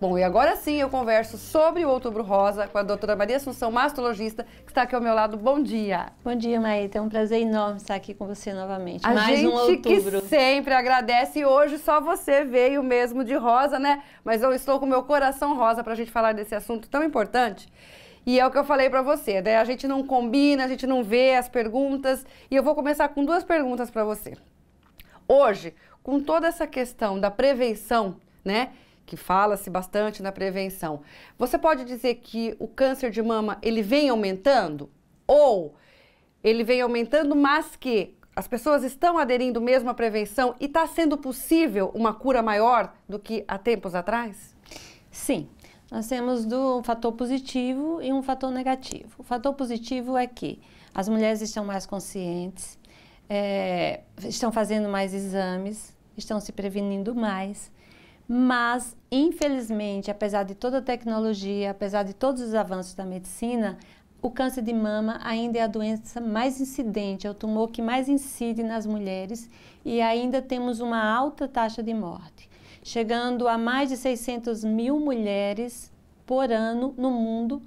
Bom, e agora sim eu converso sobre o Outubro Rosa com a doutora Maria Assunção, mastologista, que está aqui ao meu lado. Bom dia. Bom dia, Maíta. É um prazer enorme estar aqui com você novamente. A Mais gente um outubro. que sempre agradece. E hoje só você veio mesmo de rosa, né? Mas eu estou com meu coração rosa para a gente falar desse assunto tão importante. E é o que eu falei para você, né? A gente não combina, a gente não vê as perguntas. E eu vou começar com duas perguntas para você. Hoje, com toda essa questão da prevenção, né? que fala-se bastante na prevenção. Você pode dizer que o câncer de mama ele vem aumentando ou ele vem aumentando, mas que as pessoas estão aderindo mesmo à prevenção e está sendo possível uma cura maior do que há tempos atrás? Sim. Nós temos do, um fator positivo e um fator negativo. O fator positivo é que as mulheres estão mais conscientes, é, estão fazendo mais exames, estão se prevenindo mais. Mas, infelizmente, apesar de toda a tecnologia, apesar de todos os avanços da medicina, o câncer de mama ainda é a doença mais incidente, é o tumor que mais incide nas mulheres e ainda temos uma alta taxa de morte, chegando a mais de 600 mil mulheres por ano no mundo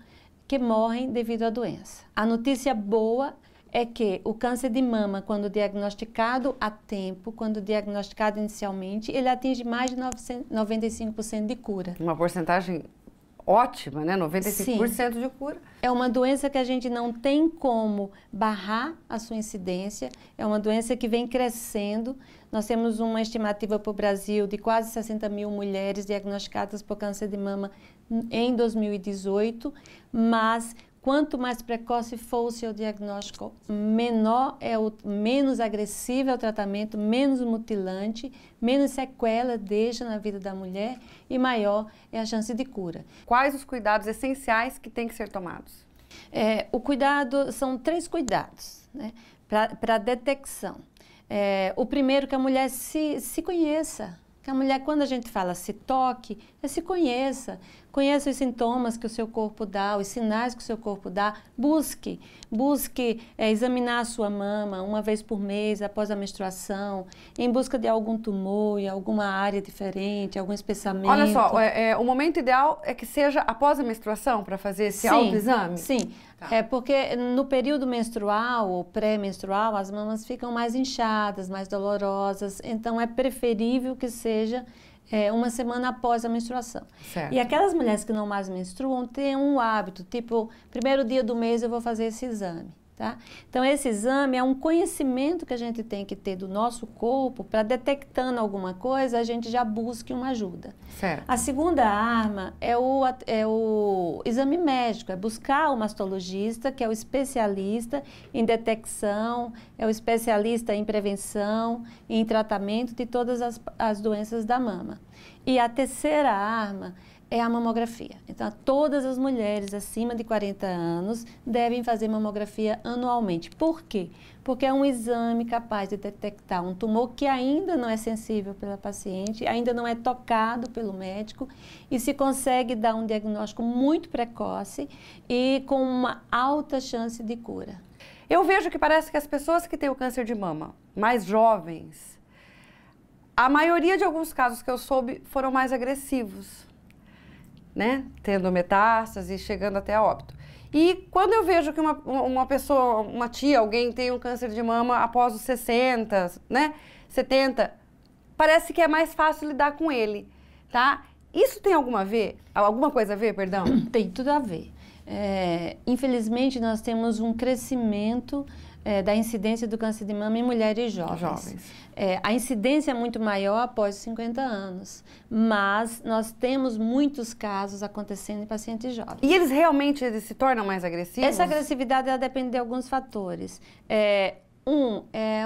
que morrem devido à doença. A notícia boa é que o câncer de mama, quando diagnosticado a tempo, quando diagnosticado inicialmente, ele atinge mais de 900, 95% de cura. Uma porcentagem ótima, né? 95% Sim. de cura. É uma doença que a gente não tem como barrar a sua incidência, é uma doença que vem crescendo. Nós temos uma estimativa para o Brasil de quase 60 mil mulheres diagnosticadas por câncer de mama em 2018, mas Quanto mais precoce for o seu diagnóstico, menor é o menos agressivo é o tratamento, menos mutilante, menos sequela deixa na vida da mulher e maior é a chance de cura. Quais os cuidados essenciais que têm que ser tomados? É, o cuidado são três cuidados né, para detecção. É, o primeiro que a mulher se, se conheça, que a mulher, quando a gente fala se toque, é se conheça. Conheça os sintomas que o seu corpo dá, os sinais que o seu corpo dá. Busque. Busque é, examinar a sua mama uma vez por mês após a menstruação, em busca de algum tumor, em alguma área diferente, algum espessamento. Olha só, é, é, o momento ideal é que seja após a menstruação para fazer esse sim, autoexame? Sim. sim tá. É porque no período menstrual ou pré-menstrual, as mamas ficam mais inchadas, mais dolorosas. Então é preferível que seja seja é, uma semana após a menstruação. Certo. E aquelas mulheres que não mais menstruam têm um hábito, tipo, primeiro dia do mês eu vou fazer esse exame. Tá? Então, esse exame é um conhecimento que a gente tem que ter do nosso corpo para, detectando alguma coisa, a gente já busque uma ajuda. Certo. A segunda arma é o, é o exame médico, é buscar o mastologista, que é o especialista em detecção, é o especialista em prevenção, em tratamento de todas as, as doenças da mama. E a terceira arma é a mamografia. Então, todas as mulheres acima de 40 anos devem fazer mamografia anualmente. Por quê? Porque é um exame capaz de detectar um tumor que ainda não é sensível pela paciente, ainda não é tocado pelo médico e se consegue dar um diagnóstico muito precoce e com uma alta chance de cura. Eu vejo que parece que as pessoas que têm o câncer de mama, mais jovens, a maioria de alguns casos que eu soube foram mais agressivos né, tendo metástase e chegando até óbito. E quando eu vejo que uma, uma pessoa, uma tia, alguém tem um câncer de mama após os 60, né, 70, parece que é mais fácil lidar com ele, tá? Isso tem alguma, ver, alguma coisa a ver, perdão? Tem tudo a ver. É, infelizmente, nós temos um crescimento é, da incidência do câncer de mama em mulheres jovens. jovens. É, a incidência é muito maior após 50 anos, mas nós temos muitos casos acontecendo em pacientes jovens. E eles realmente eles se tornam mais agressivos? Essa agressividade ela depende de alguns fatores. É,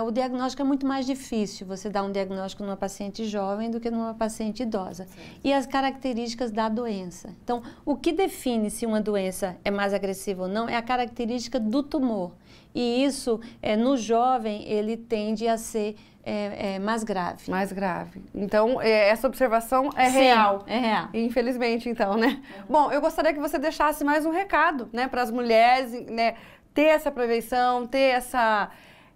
o diagnóstico é muito mais difícil você dar um diagnóstico numa paciente jovem do que numa paciente idosa. Sim. E as características da doença. Então, o que define se uma doença é mais agressiva ou não é a característica do tumor. E isso, é, no jovem, ele tende a ser é, é, mais grave. Mais grave. Então, é, essa observação é Sim, real. É real. Infelizmente, então, né? É. Bom, eu gostaria que você deixasse mais um recado, né, para as mulheres, né, ter essa prevenção, ter essa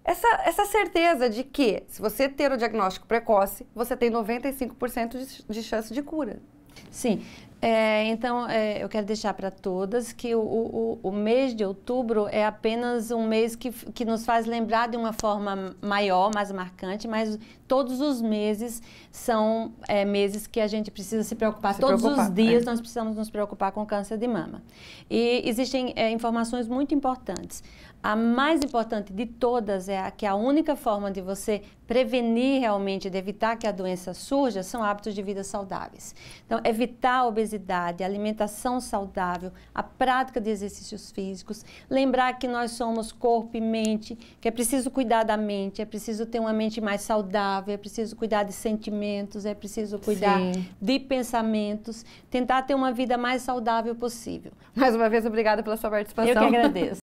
essa, essa certeza de que, se você ter o diagnóstico precoce, você tem 95% de, de chance de cura. Sim, é, então, é, eu quero deixar para todas que o, o, o, mês de outubro é apenas um mês que, que nos faz lembrar de uma forma maior, mais marcante, mas todos os meses são é, meses que a gente precisa se preocupar. Se todos preocupar, os é. dias nós precisamos nos preocupar com câncer de mama. E existem é, informações muito importantes. A mais importante de todas é a que a única forma de você prevenir realmente, de evitar que a doença surja, são hábitos de vida saudáveis. Então, evitar a obesidade obesidade, a alimentação saudável, a prática de exercícios físicos, lembrar que nós somos corpo e mente, que é preciso cuidar da mente, é preciso ter uma mente mais saudável, é preciso cuidar de sentimentos, é preciso cuidar Sim. de pensamentos, tentar ter uma vida mais saudável possível. Mais uma vez, obrigada pela sua participação. Eu que agradeço.